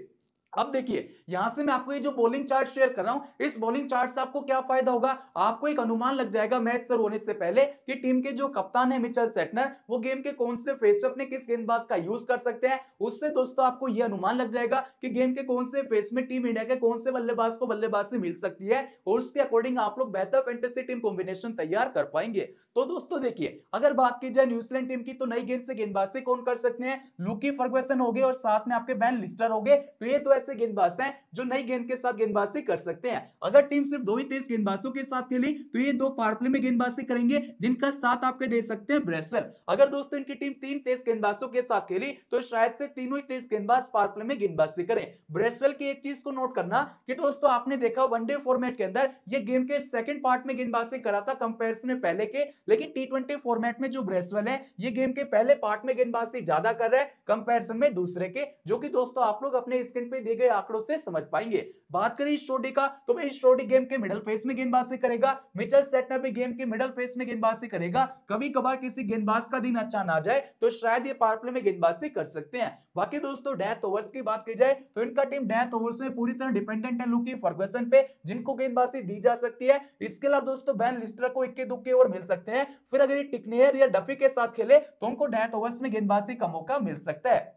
अब देखिए यहां से मैं आपको ये जो बॉलिंग चार्ट शेयर कर रहा हूं इस बॉलिंग चार्ट से आपको क्या फायदा होगा आपको एक अनुमान लग जाएगा मैच शुरू होने से पहले कि टीम के जो कप्तान है मिचल सेटनर वो गेम के कौन से फेस पे अपने किस गेंदबाज का यूज कर सकते हैं उससे दोस्तों आपको ये अनुमान लग जाएगा कि गेम के कौन से फेस में टीम इंडिया के कौन से बल्लेबाज को बल्लेबाज से मिल सकती है और उसके अकॉर्डिंग आप लोग बेहतर फेंटेसी टीम कॉम्बिनेशन तैयार कर पाएंगे तो दोस्तों देखिए अगर बात की जाए न्यूजीलैंड टीम की तो नई गेंद से गेंदबाज से कौन कर सकते हैं लुकी फर्गवेसन हो गए और साथ में आपके बैन लिस्टर हो गए तो ये तो ऐसे गेंदबाज हैं जो नई गेंद के साथ गेंदबाजी कर सकते हैं अगर टीम सिर्फ दो ही तेज गेंदबाजों के साथ खेली तो ये दो पावर में गेंदबाजी करेंगे जिनका साथ आपके दे सकते हैं ब्रेसवेल अगर दोस्तों इनकी टीम तीन तेज गेंदबाजों के साथ खेली तो शायद से तीनों ही तेज गेंदबाज पावर में गेंदबाजी करें ब्रेसवेल की एक चीज को नोट करना की दोस्तों आपने देखा वनडे फॉर्मेट के अंदर ये गेम के सेकंड पार्ट में गेंदबाजी करा था कंपेयर में पहले के लेकिन टी फॉर्मेट में जो ब्रेसवेल है ये गेम के पहले पार्ट में गेंदबाजी ज्यादा कर रहे हैं कंपेरिजन में दूसरे के जो कि दोस्तों आप लोग अपने स्क्रीन पे दिए गए आंकड़ों से समझ पाएंगे बात करें स्ट्रोडी का तो भाई स्ट्रोडी गेम के मिडल फेस में गेंदबाजी करेगा मिचल सेटनर भी गेम के मिडल फेस में गेंदबाजी करेगा कभी कभार किसी गेंदबाज का दिन अच्छा ना जाए तो शायद ये पावर प्ले में गेंदबाजी कर सकते हैं बाकी दोस्तों डेथ ओवर्स की बात की जाए तो इनका टीम डेथ ओवर्स में पूरी तरह डिपेंडेंट है लुकी फर्गसन पे जिनको गेंदबाजी दी जा सकती है इसके अलावा दोस्तों बैन लिस्टर को इक्के दुक्के ओवर मिल सकते हैं फिर अगर ये टिकनेर या डफी के साथ खेले तो उनको डेथ ओवर्स में गेंदबाजी का मौका मिल सकता है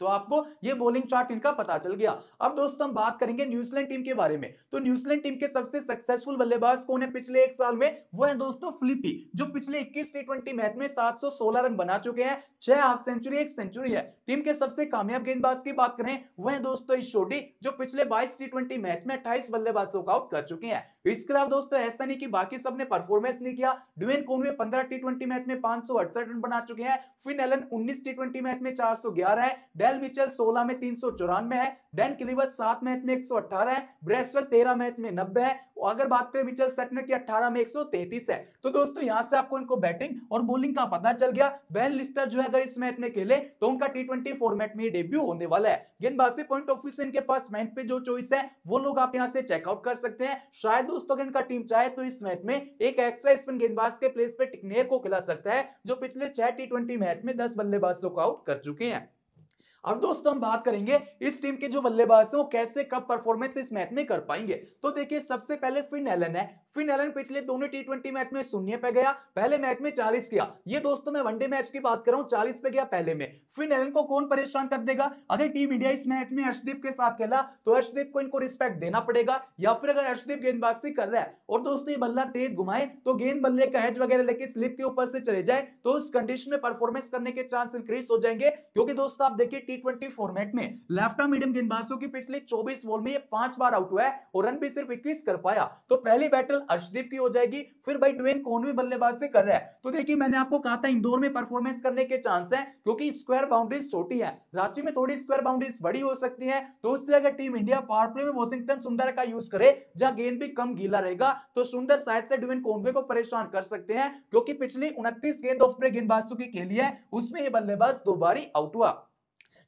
तो आपको ये बोलिंग चार्ट इनका पता चल गया अब दोस्तों हम बात करेंगे न्यूजीलैंड टीम के बारे में तो न्यूजीलैंड टीम के सबसे सक्सेसफुल बल्लेबाज कौन है पिछले एक साल में वो है दोस्तों फ्लिपी जो पिछले 21 टी ट्वेंटी मैच में 716 रन बना चुके हैं छह हाफ सेंचुरी एक सेंचुरी है टीम के सबसे कामयाब गेंदबाज की बात करें वह है दोस्तों इशोडी जो पिछले बाईस टी ट्वेंटी मैच में अट्ठाईस बल्लेबाजों का आउट कर चुके हैं इसके अलावा दोस्तों ऐसा नहीं की बाकी सबने परफॉर्मेंस नहीं किया डुवेन कोनवे पंद्रह टी मैच में पांच रन बना चुके हैं फिन एलन उन्नीस टी मैच में चार है डेल मिचेल 16 में तीन सौ चौरानवे है डेन क्लीवर सात मैच में एक सौ अठारह है ब्रेसवेल तेरह मैच में नब्बे है और अगर बात करें मिचेल सेटनर की 18 में एक सौ तैतीस है तो दोस्तों यहां से आपको इनको बैटिंग और बॉलिंग का पता चल गया बेन लिस्टर जो है अगर इस मैच में खेले तो उनका टी ट्वेंटी फॉर्मेट में डेब्यू होने वाला है गेंदबाजी पॉइंट ऑफ व्यू इनके पास मैच पे जो चॉइस है वो लोग आप यहाँ से चेकआउट कर सकते हैं शायद दोस्तों इनका टीम चाहे तो इस मैच में एक एक्स्ट्रा स्पिन गेंदबाज के प्लेस पे टिकनेर को खिला सकता है जो पिछले छह टी मैच में दस बल्लेबाजों को आउट कर चुके हैं अब दोस्तों हम बात करेंगे इस टीम के जो बल्लेबाज हैं वो कैसे कब परफॉर्मेंस इस मैच में कर पाएंगे तो देखिए सबसे पहले फिन एलन है फिन एलन पिछले दोनों टी ट्वेंटी मैच में शून्य पे गया पहले मैच में चालीस किया ये दोस्तों मैं वनडे मैच की बात कर रहा हूं चालीस पे गया पहले में फिन एलन को कौन परेशान कर देगा अगर टीम इंडिया इस मैच में अर्शदीप के साथ खेला तो अर्शदीप को इनको रिस्पेक्ट देना पड़ेगा या फिर अगर अर्शदीप गेंदबाजी कर रहा है और दोस्तों ये बल्ला तेज घुमाए तो गेंद बल्ले का हैज वगैरह लेके स्लिप के ऊपर से चले जाए तो उस कंडीशन में परफॉर्मेंस करने के चांस इंक्रीज हो जाएंगे क्योंकि दोस्तों आप देखिए टी फॉर्मेट में लेफ्ट आर्म मीडियम गेंदबाजों की पिछले चौबीस बॉल में पांच बार आउट हुआ है और रन भी सिर्फ इक्कीस कर पाया तो पहली बैटल अर्शदीप की हो जाएगी फिर भाई ट्वेन कौन भी बल्लेबाज से कर रहा है तो देखिए मैंने आपको कहा था इंदौर में परफॉर्मेंस करने के चांस है क्योंकि स्क्वायर बाउंड्रीज छोटी है रांची में थोड़ी स्क्वायर बाउंड्रीज बड़ी हो सकती है तो उस अगर टीम इंडिया पावर प्ले में वॉशिंगटन सुंदर का यूज करे जहां गेंद भी कम गीला रहेगा तो सुंदर शायद से ड्वेन कॉन्वे को परेशान कर सकते हैं क्योंकि पिछली उनतीस गेंद ऑफ ब्रेक गेंदबाजों की खेली है उसमें यह बल्लेबाज दो बारी आउट हुआ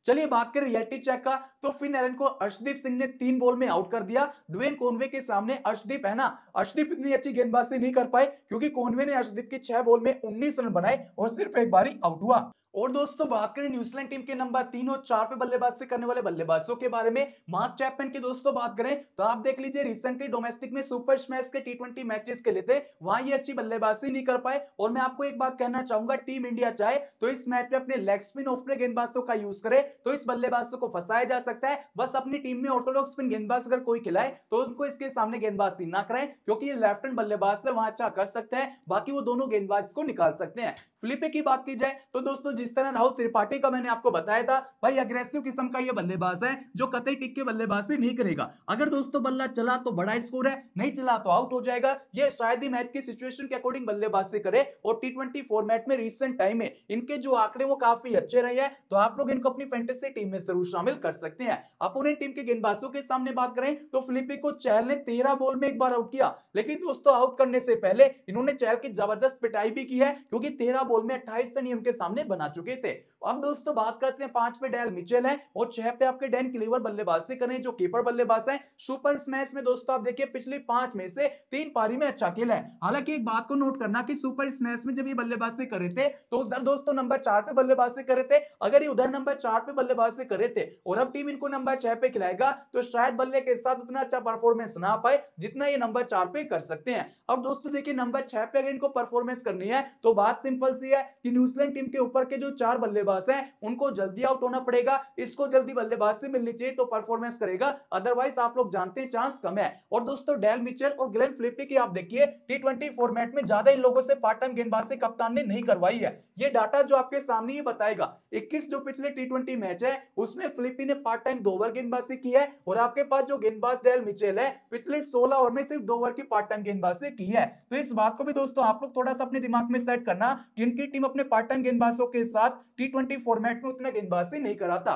चलिए बात करें रियलिटी चेक का तो फिन एलन को अर्शदीप सिंह ने तीन बॉल में आउट कर दिया ड्वेन कोनवे के सामने अर्शदीप है ना अर्शदीप इतनी अच्छी गेंदबाजी नहीं कर पाए क्योंकि कोनवे ने अर्शदीप की छह बॉल में उन्नीस रन बनाए और सिर्फ एक बारी आउट हुआ और दोस्तों बात करें न्यूजीलैंड टीम के नंबर तीन और चार पे बल्लेबाज से करने वाले बल्लेबाजों के बारे में मार्क चैपमैन की दोस्तों बात करें तो आप देख लीजिए रिसेंटली डोमेस्टिक में सुपर स्मैश के टी ट्वेंटी मैचेस खेले थे वहां ये अच्छी बल्लेबाजी नहीं कर पाए और मैं आपको एक बात कहना चाहूंगा टीम इंडिया चाहे तो इस मैच में अपने लेग स्पिन ऑफ गेंदबाजों का यूज करे तो इस बल्लेबाजों को फंसाया जा सकता है बस अपनी टीम में ऑटोलॉग स्पिन गेंदबाज अगर कोई खिलाए तो उनको इसके सामने गेंदबाजी ना कराए क्योंकि ये लेफ्ट हैंड बल्लेबाज से वहां अच्छा कर सकते हैं बाकी वो दोनों गेंदबाज को निकाल सकते हैं फिलिपे की बात की जाए तो दोस्तों जिस तरह राहुल त्रिपाठी का मैंने आपको बताया था भाई अग्रेसिव किस्म का ये बल्लेबाज है जो कतई टिक के बल्लेबाजी नहीं करेगा अगर दोस्तों बल्ला चला तो बड़ा स्कोर है नहीं चला तो आउट हो जाएगा ये शायद ही मैच की सिचुएशन के अकॉर्डिंग बल्लेबाजी करे और टी फॉर्मेट में रिसेंट टाइम में इनके जो आंकड़े वो काफी अच्छे रहे हैं तो आप लोग इनको अपनी फैंटेसी टीम में जरूर शामिल कर सकते हैं अपोनेंट टीम के गेंदबाजों के सामने बात करें तो फिलिपे को चहल ने तेरह बॉल में एक बार आउट किया लेकिन दोस्तों आउट करने से पहले इन्होंने चहल की जबरदस्त पिटाई भी की है क्योंकि तेरह बोल में अट्ठाईस रन उनके सामने बना चुके थे तो अब दोस्तों बात करते हैं पांच पे डैल मिचेल है और छह पे आपके डैन क्लीवर से करें जो कीपर बल्लेबाज है सुपर स्मैश में दोस्तों आप देखिए पिछले पांच में से तीन पारी में अच्छा खेला है हालांकि एक बात को नोट करना कि सुपर स्मैश में जब ये बल्लेबाज से करे थे तो उधर दोस्तों नंबर चार पे बल्लेबाज से करे थे अगर ये उधर नंबर चार पे बल्लेबाज से करे थे और अब टीम इनको नंबर छह पे खिलाएगा तो शायद बल्ले के साथ उतना अच्छा परफॉर्मेंस ना पाए जितना ये नंबर चार पे कर सकते हैं अब दोस्तों देखिए नंबर छह पे अगर इनको परफॉर्मेंस करनी है तो बात सिंपल कॉन्फ्रेंस ये है कि न्यूजीलैंड टीम के ऊपर के जो चार बल्लेबाज हैं उनको जल्दी आउट होना पड़ेगा इसको जल्दी बल्लेबाज से मिलनी चाहिए तो परफॉर्मेंस करेगा अदरवाइज आप लोग जानते हैं चांस कम है और दोस्तों डेल मिचेल और ग्लेन फ्लिपी की आप देखिए टी फॉर्मेट में ज्यादा इन लोगों से पार्ट टाइम गेंदबाज से कप्तान ने नहीं करवाई है ये डाटा जो आपके सामने ही बताएगा इक्कीस जो पिछले टी मैच है उसमें फिलिपी ने पार्ट टाइम दो ओवर गेंदबाजी की है और आपके पास जो गेंदबाज डेल मिचेल है पिछले सोलह ओवर में सिर्फ दो ओवर की पार्ट टाइम गेंदबाजी की है तो इस बात को भी दोस्तों आप लोग थोड़ा सा अपने दिमाग में सेट करना कि जिनकी टीम अपने पार्ट टाइम गेंदबाजों के साथ टी ट्वेंटी फॉर्मेट में उतना गेंदबाजी नहीं कराता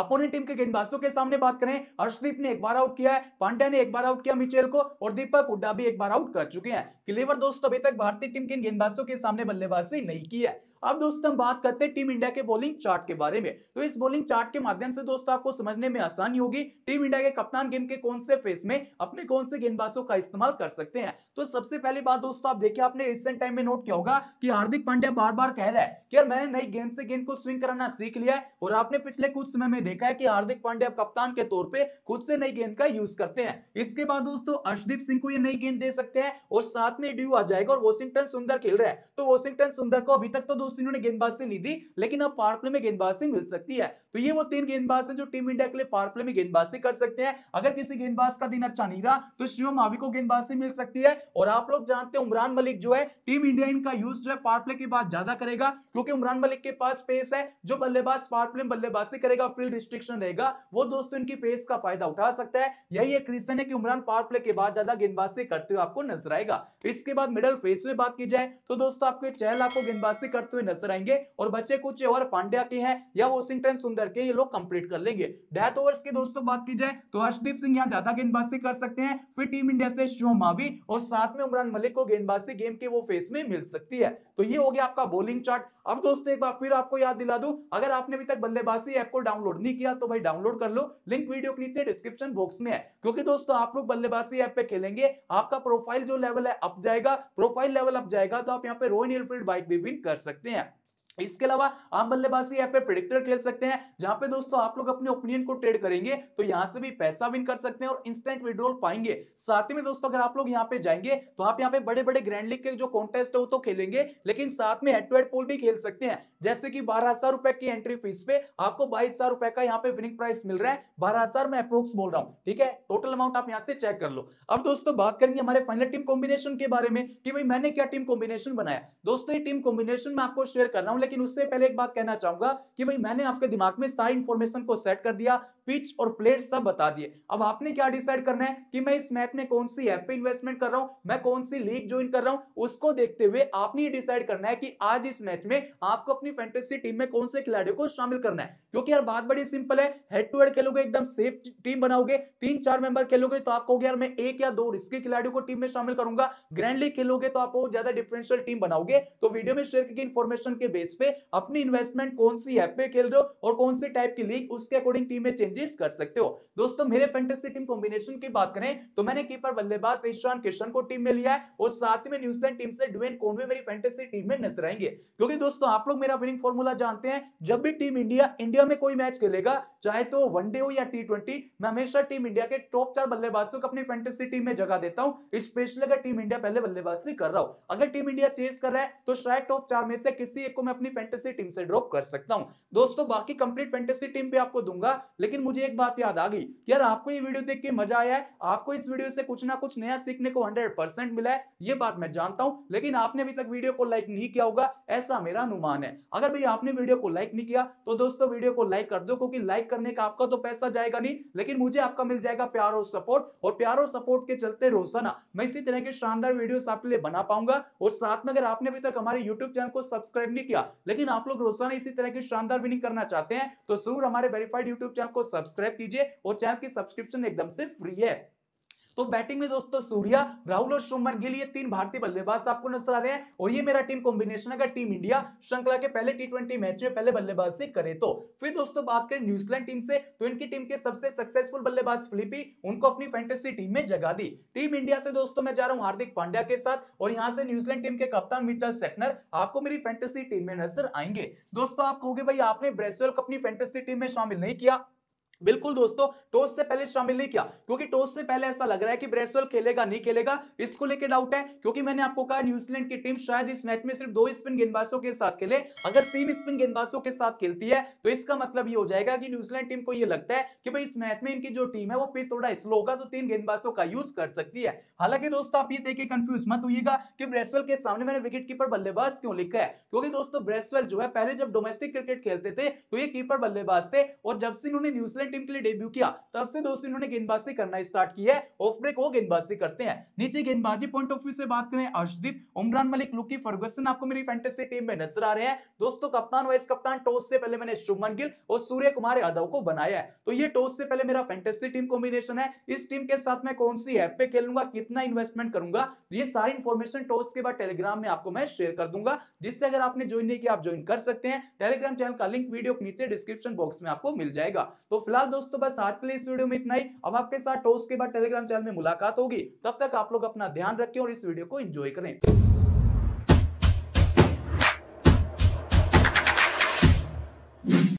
अपोनेंट टीम के गेंदबाजों के सामने बात करें हर्षदीप ने एक बार आउट किया है पांड्या ने एक बार आउट किया मिचेल को और दीपक हुड्डा भी एक बार आउट कर चुके हैं क्लेवर दोस्तों अभी तक भारतीय टीम के गेंदबाजों के सामने बल्लेबाजी नहीं की है अब दोस्तों हम बात करते हैं टीम इंडिया के बॉलिंग चार्ट के बारे में तो इस बॉलिंग चार्ट के माध्यम से दोस्तों आपको समझने में आसानी होगी टीम इंडिया के कप्तान गेम के कौन से फेस में अपने कौन से गेंदबाजों का इस्तेमाल कर सकते हैं तो सबसे पहली बात दोस्तों आप देखिए आपने रिसेंट टाइम में नोट किया होगा कि हार्दिक पांड्या बार बार कह रहा है कि यार मैंने नई गेंद से गेंद को स्विंग कराना सीख लिया है और आपने पिछले कुछ समय में देखा है कि हार्दिक पांड्या कप्तान के तौर पर खुद से नई गेंद का यूज करते हैं इसके बाद दोस्तों अर्शदीप सिंह को यह नई गेंद दे सकते हैं और साथ में ड्यू आ जाएगा और वॉशिंगटन सुंदर खेल रहा है तो वॉशिंगटन सुंदर को अभी तक तो दोस्तों इन्होंने गेंदबाज से ली थी लेकिन अब पावर प्ले में गेंदबाज से मिल सकती है तो ये वो तीन गेंदबाज हैं जो टीम इंडिया के लिए पावर प्ले में गेंदबाज से कर सकते हैं अगर किसी गेंदबाज का दिन अच्छा नहीं रहा तो शिव मावी को गेंदबाज से मिल सकती है और आप लोग जानते हैं उमरान मलिक जो है टीम इंडिया इनका यूज जो है पावर प्ले के बाद ज्यादा करेगा क्योंकि उमरान मलिक के पास पेस है जो बल्लेबाज पावर प्ले बल्लेबाज से करेगा फील्ड रिस्ट्रिक्शन रहेगा वो दोस्तों इनकी पेस का फायदा उठा सकता है यही एक रीजन है कि उमरान पावर प्ले के बाद ज्यादा गेंदबाज से करते हुए आपको नजर आएगा इसके बाद मिडल फेस में बात की जाए तो दोस्तों आपके चहल आपको गेंदबाज से करते हुए नजर आएंगे और बच्चे कुछ और पांड्या के हैं या वॉशिंगटन सुंदर के ये लोग कंप्लीट कर लेंगे डेथ ओवर्स की दोस्तों बात की जाए तो हर्षदीप सिंह यहाँ ज्यादा गेंदबाजी कर सकते हैं फिर टीम इंडिया से शो मावी और साथ में उमरान मलिक को गेंदबाजी गेम के वो फेस में मिल सकती है तो ये हो गया आपका बोलिंग चार्ट अब दोस्तों एक बार फिर आपको याद दिला दूं अगर आपने अभी तक बल्लेबाजी ऐप को डाउनलोड नहीं किया तो भाई डाउनलोड कर लो लिंक वीडियो के नीचे डिस्क्रिप्शन बॉक्स में है क्योंकि दोस्तों आप लोग बल्लेबाजी ऐप पे खेलेंगे आपका प्रोफाइल जो लेवल है अप जाएगा प्रोफाइल लेवल अप जाएगा तो आप यहाँ पे रोइन एयरफील्ड बाइक भी विन कर सकते हैं इसके अलावा आप बल्लेबाजी ऐप पे प्रिडिक्टर खेल सकते हैं जहां पे दोस्तों आप लोग अपने ओपिनियन को ट्रेड करेंगे तो यहां से भी पैसा विन कर सकते हैं और इंस्टेंट विड्रोल पाएंगे साथ ही में दोस्तों अगर आप लोग यहां पे जाएंगे तो आप यहां पे बड़े बड़े ग्रैंड लीग के जो कॉन्टेस्ट है वो तो खेलेंगे लेकिन साथ में हेड टू हेड पोल भी खेल सकते हैं जैसे कि बारह रुपए की एंट्री फीस पे आपको बाईस रुपए का यहाँ पे विनिंग प्राइस मिल रहा है बारह मैं अप्रोक्स बोल रहा हूँ ठीक है टोटल अमाउंट आप यहाँ से चेक कर लो अब दोस्तों बात करेंगे हमारे फाइनल टीम कॉम्बिनेशन के बारे में कि भाई मैंने क्या टीम कॉम्बिनेशन बनाया दोस्तों टीम कॉम्बिनेशन में आपको शेयर कर रहा हूँ लेकिन उससे पहले एक बात कहना चाहूंगा कि भाई मैंने आपके दिमाग में सारी इंफॉर्मेशन को सेट कर दिया पिच और प्लेयर सब बता दिए अब आपने क्या डिसाइड करना है कि मैं इस मैच में कौन सी ऐप पे इन्वेस्टमेंट कर रहा हूं मैं कौन सी लीग ज्वाइन कर रहा हूं उसको देखते हुए आपने ये डिसाइड करना है कि आज इस मैच में आपको अपनी फैंटेसी टीम में कौन से खिलाड़ियों को शामिल करना है क्योंकि यार बात बड़ी सिंपल है हेड टू हेड खेलोगे एकदम सेफ टीम बनाओगे तीन चार मेंबर खेलोगे तो आपको यार मैं एक या दो रिस्की खिलाड़ियों को टीम में शामिल करूंगा ग्रैंड लीग खेलोगे तो आप ज्यादा डिफरेंशियल टीम बनाओगे तो वीडियो में शेयर की इन्फॉर्मेशन के बेस पे अपनी इन्वेस्टमेंट कौन सी ऐप पे खेल रहे हो और कौन सी टाइप की लीग उसके अकॉर्डिंग टीम में चेंजेस कर सकते हो दोस्तों मेरे फेंटेसी टीम कॉम्बिनेशन की बात करें तो मैंने कीपर बल्लेबाज ईशान किशन को टीम में लिया है और साथ में न्यूजीलैंड टीम से ड्वेन कोनवे मेरी फेंटेसी टीम में नजर आएंगे क्योंकि दोस्तों आप लोग मेरा विनिंग फॉर्मूला जानते हैं जब भी टीम इंडिया इंडिया में कोई मैच खेलेगा चाहे तो वनडे हो या टी मैं हमेशा टीम इंडिया के टॉप चार बल्लेबाजों को अपनी फेंटेसी टीम में जगह देता हूं स्पेशली अगर टीम इंडिया पहले बल्लेबाजी कर रहा हूं अगर टीम इंडिया चेस कर रहा है तो शायद टॉप चार में से किसी एक को मैं अपनी फैंटेसी टीम से ड्रॉप कर सकता हूं दोस्तों बाकी कंप्लीट फैंटेसी टीम भी आपको दूंगा लेकिन मुझे एक बात याद आ गई यार आपको ये वीडियो देख के मजा आया है आपको इस वीडियो से कुछ ना कुछ नया सीखने को हंड्रेड मिला है ये बात मैं जानता हूँ लेकिन आपने अभी तक वीडियो को लाइक नहीं किया होगा ऐसा मेरा अनुमान है अगर भाई आपने वीडियो को लाइक नहीं किया तो दोस्तों वीडियो को लाइक कर दो क्योंकि लाइक करने का आपका तो पैसा जाएगा नहीं लेकिन मुझे आपका मिल जाएगा प्यार और सपोर्ट और प्यार और सपोर्ट के चलते रोजाना मैं इसी तरह के शानदार वीडियोस आपके लिए बना पाऊंगा और साथ में अगर आपने अभी तक हमारे यूट्यूब चैनल को सब्सक्राइब नहीं किया लेकिन आप लोग रोजाना इसी तरह की शानदार विनिंग करना चाहते हैं तो जरूर हमारे वेरीफाइड यूट्यूब चैनल को सब्सक्राइब कीजिए और चैनल की सब्सक्रिप्शन एकदम से फ्री है तो बैटिंग में दोस्तों सूर्या राहुल और शुभमन गिल ये तीन भारतीय बल्लेबाज आपको नजर आ रहे हैं और ये मेरा टीम कॉम्बिनेशन अगर टीम इंडिया श्रृंखला के पहले टी मैच में पहले बल्लेबाज से करे तो फिर दोस्तों बात करें न्यूजीलैंड टीम से तो इनकी टीम के सबसे सक्सेसफुल बल्लेबाज फिलिपी उनको अपनी फैंटेसी टीम में जगा दी टीम इंडिया से दोस्तों मैं जा रहा हूँ हार्दिक पांड्या के साथ और यहाँ से न्यूजीलैंड टीम के कप्तान मिचल सेकनर आपको मेरी फैंटेसी टीम में नजर आएंगे दोस्तों आप कहोगे भाई आपने ब्रेसवेल को अपनी फैंटेसी टीम में शामिल नहीं किया बिल्कुल दोस्तों टॉस से पहले शामिल नहीं किया क्योंकि टॉस से पहले ऐसा लग रहा है कि ब्रेसवेल खेलेगा नहीं खेलेगा इसको लेके डाउट है क्योंकि मैंने आपको कहा न्यूजीलैंड की टीम शायद इस मैच में सिर्फ दो स्पिन गेंदबाजों के साथ खेले अगर तीन स्पिन गेंदबाजों के साथ खेलती है तो इसका मतलब ये हो जाएगा कि न्यूजीलैंड टीम को यह लगता है कि भाई इस मैच में इनकी जो टीम है वो पिच थोड़ा स्लो होगा तो तीन गेंदबाजों का यूज कर सकती है हालांकि दोस्तों आप ये देखिए कंफ्यूज मत हुईगा कि ब्रेसवेल के सामने मैंने विकेट कीपर बल्लेबाज क्यों लिखा है क्योंकि दोस्तों ब्रेसवेल जो है पहले जब डोमेस्टिक क्रिकेट खेलते थे तो ये कीपर बल्लेबाज थे और जब से इन्होंने न्यूजीलैंड एक टीम के लिए डेब्यू किया तब से दोस्तों इन्होंने गेंदबाजी करना स्टार्ट की है ऑफ ब्रेक वो गेंदबाजी करते हैं नीचे गेंदबाजी पॉइंट ऑफ व्यू से बात करें अर्शदीप उमरान मलिक लुकी फर्गसन आपको मेरी फैंटेसी टीम में नजर आ रहे हैं दोस्तों कप्तान वाइस कप्तान टॉस से पहले मैंने शुभमन गिल और सूर्य कुमार यादव को बनाया है तो ये टॉस से पहले मेरा फैंटेसी टीम कॉम्बिनेशन है इस टीम के साथ मैं कौन सी ऐप पे खेलूंगा कितना इन्वेस्टमेंट करूंगा ये सारी इन्फॉर्मेशन टॉस के बाद टेलीग्राम में आपको मैं शेयर कर दूंगा जिससे अगर आपने ज्वाइन नहीं किया आप ज्वाइन कर सकते हैं टेलीग्राम चैनल का लिंक वीडियो नीचे डिस्क्रिप्शन बॉक्स में आपको मिल जाएगा तो फिलहाल फिलहाल दोस्तों बस आज के लिए इस वीडियो में इतना ही अब आपके साथ टोस्ट के बाद टेलीग्राम चैनल में मुलाकात होगी तब तक आप लोग अपना ध्यान रखें और इस वीडियो को इंजॉय करें